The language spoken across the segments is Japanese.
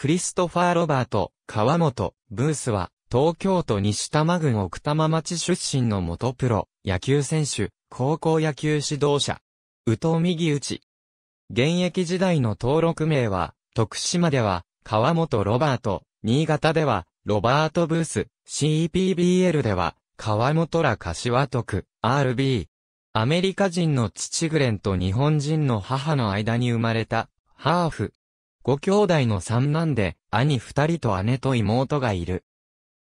クリストファー・ロバート、川本、ブースは、東京都西多摩郡奥多摩町出身の元プロ、野球選手、高校野球指導者。宇藤右打ち。現役時代の登録名は、徳島では、川本ロバート、新潟では、ロバートブース、c p b l では、川本ら柏徳、RB。アメリカ人の父グレンと日本人の母の間に生まれた、ハーフ、五兄弟の三男で、兄二人と姉と妹がいる。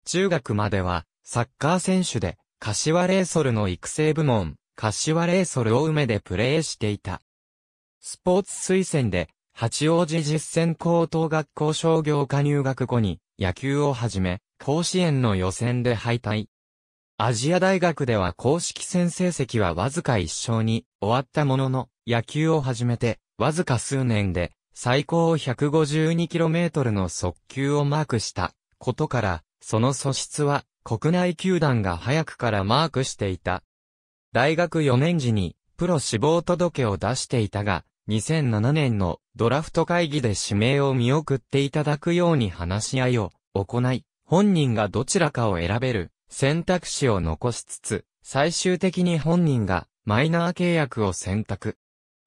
中学までは、サッカー選手で、柏レイソルの育成部門、柏レイソルを梅でプレーしていた。スポーツ推薦で、八王子実践高等学校商業科入学後に、野球を始め、甲子園の予選で敗退。アジア大学では公式戦成績はわずか一勝に終わったものの、野球を始めて、わずか数年で、最高 152km の速球をマークしたことから、その素質は国内球団が早くからマークしていた。大学4年時にプロ志望届を出していたが、2007年のドラフト会議で指名を見送っていただくように話し合いを行い、本人がどちらかを選べる選択肢を残しつつ、最終的に本人がマイナー契約を選択。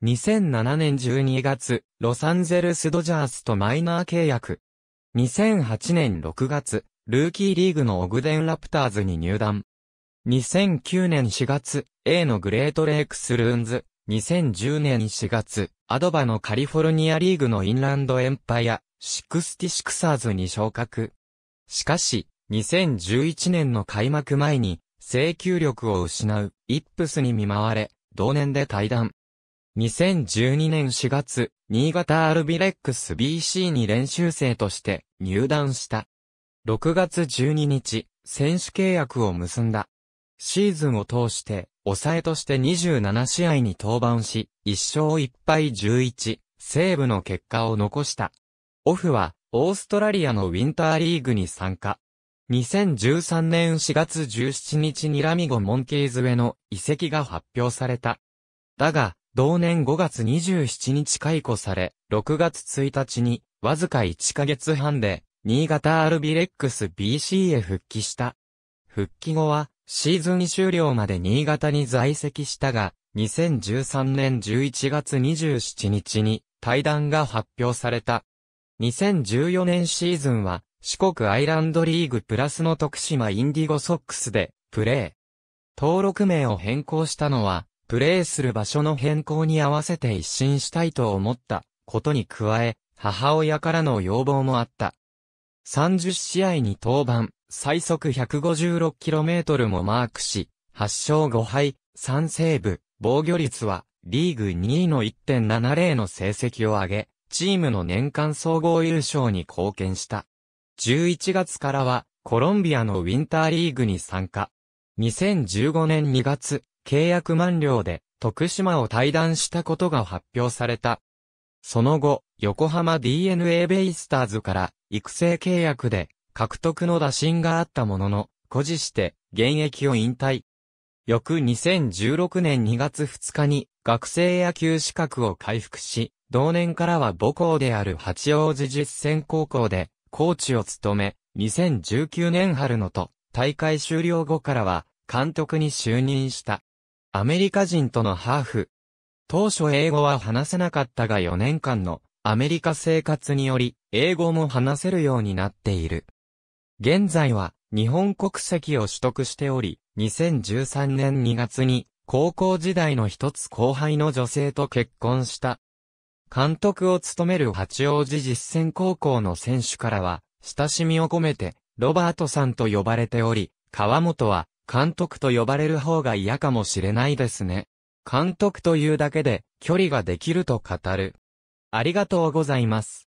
2007年12月、ロサンゼルスドジャースとマイナー契約。2008年6月、ルーキーリーグのオグデンラプターズに入団。2009年4月、A のグレートレイクスルーンズ。2010年4月、アドバのカリフォルニアリーグのインランドエンパイア、シクスティシクサーズに昇格。しかし、2011年の開幕前に、請求力を失う、イップスに見舞われ、同年で退団。2012年4月、新潟アルビレックス BC に練習生として入団した。6月12日、選手契約を結んだ。シーズンを通して、抑えとして27試合に登板し、1勝1敗11、セーブの結果を残した。オフは、オーストラリアのウィンターリーグに参加。2013年4月17日にラミゴ・モンキーズへの移籍が発表された。だが、同年5月27日解雇され、6月1日に、わずか1ヶ月半で、新潟アルビレックス BC へ復帰した。復帰後は、シーズン終了まで新潟に在籍したが、2013年11月27日に、対談が発表された。2014年シーズンは、四国アイランドリーグプラスの徳島インディゴソックスで、プレー。登録名を変更したのは、プレーする場所の変更に合わせて一新したいと思ったことに加え、母親からの要望もあった。30試合に登板、最速 156km もマークし、8勝5敗、3セーブ、防御率はリーグ2位の1.70の成績を上げ、チームの年間総合優勝に貢献した。11月からはコロンビアのウィンターリーグに参加。2015年2月、契約満了で徳島を退団したことが発表された。その後、横浜 DNA ベイスターズから育成契約で獲得の打診があったものの、誇示して現役を引退。翌2016年2月2日に学生野球資格を回復し、同年からは母校である八王子実践高校でコーチを務め、2019年春のと大会終了後からは監督に就任した。アメリカ人とのハーフ。当初英語は話せなかったが4年間のアメリカ生活により、英語も話せるようになっている。現在は日本国籍を取得しており、2013年2月に高校時代の一つ後輩の女性と結婚した。監督を務める八王子実践高校の選手からは、親しみを込めて、ロバートさんと呼ばれており、川本は、監督と呼ばれる方が嫌かもしれないですね。監督というだけで距離ができると語る。ありがとうございます。